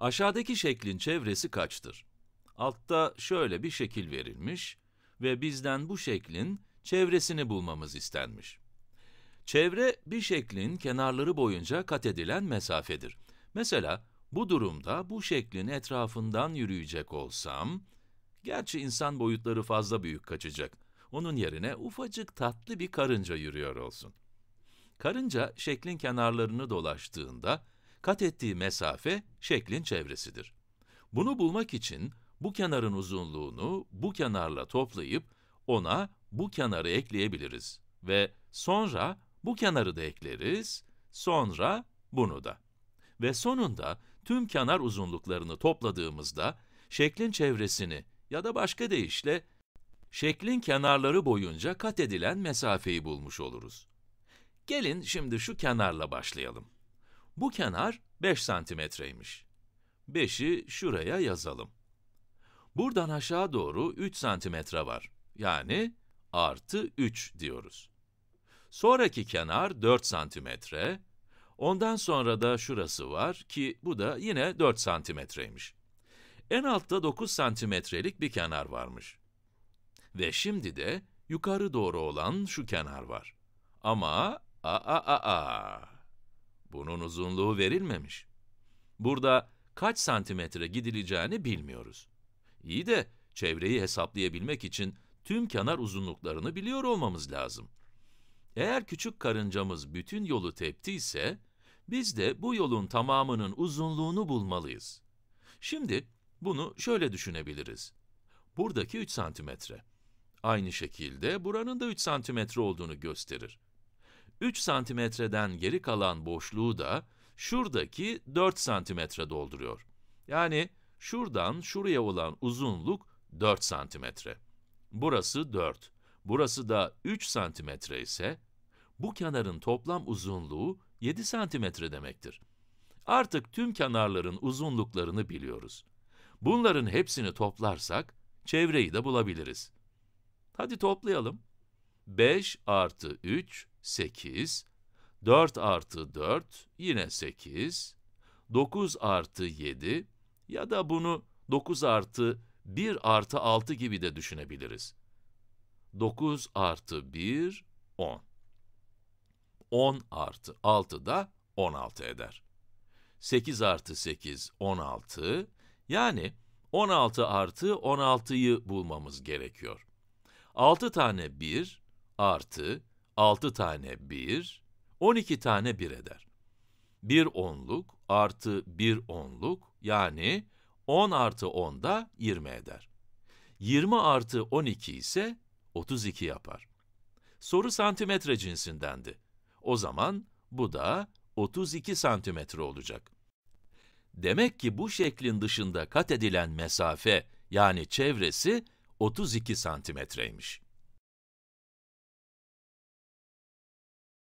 Aşağıdaki şeklin çevresi kaçtır? Altta şöyle bir şekil verilmiş ve bizden bu şeklin çevresini bulmamız istenmiş. Çevre, bir şeklin kenarları boyunca kat edilen mesafedir. Mesela, bu durumda bu şeklin etrafından yürüyecek olsam, gerçi insan boyutları fazla büyük kaçacak. Onun yerine ufacık tatlı bir karınca yürüyor olsun. Karınca, şeklin kenarlarını dolaştığında, kat ettiği mesafe şeklin çevresidir. Bunu bulmak için bu kenarın uzunluğunu bu kenarla toplayıp ona bu kenarı ekleyebiliriz ve sonra bu kenarı da ekleriz, sonra bunu da. Ve sonunda tüm kenar uzunluklarını topladığımızda şeklin çevresini ya da başka deyişle şeklin kenarları boyunca kat edilen mesafeyi bulmuş oluruz. Gelin şimdi şu kenarla başlayalım. Bu kenar 5 santimetreymiş. 5'i şuraya yazalım. Buradan aşağı doğru 3 santimetre var. Yani artı 3 diyoruz. Sonraki kenar 4 santimetre. Ondan sonra da şurası var ki bu da yine 4 santimetreymiş. En altta 9 santimetrelik bir kenar varmış. Ve şimdi de yukarı doğru olan şu kenar var. Ama a a a a. Bunun uzunluğu verilmemiş. Burada kaç santimetre gidileceğini bilmiyoruz. İyi de çevreyi hesaplayabilmek için tüm kenar uzunluklarını biliyor olmamız lazım. Eğer küçük karıncamız bütün yolu teptiyse, biz de bu yolun tamamının uzunluğunu bulmalıyız. Şimdi bunu şöyle düşünebiliriz. Buradaki 3 santimetre. Aynı şekilde buranın da 3 santimetre olduğunu gösterir. 3 santimetreden geri kalan boşluğu da şuradaki 4 santimetre dolduruyor. Yani şuradan şuraya olan uzunluk 4 santimetre. Burası 4, burası da 3 santimetre ise, bu kenarın toplam uzunluğu 7 santimetre demektir. Artık tüm kenarların uzunluklarını biliyoruz. Bunların hepsini toplarsak, çevreyi de bulabiliriz. Hadi toplayalım. 5 artı 3 8, 4 artı 4 yine 8, 9 artı 7 ya da bunu 9 artı 1 artı 6 gibi de düşünebiliriz. 9 artı 1, 10. 10 artı 6 da 16 eder. 8 artı 8, 16. Yani 16 artı 16'yı bulmamız gerekiyor. 6 tane 1 artı 6 tane 1, 12 tane 1 eder. 1 onluk artı 1 onluk yani 10 artı 10 da 20 eder. 20 artı 12 ise 32 yapar. Soru santimetre cinsindendi. O zaman bu da 32 santimetre olacak. Demek ki bu şeklin dışında kat edilen mesafe yani çevresi 32 santimetreymiş.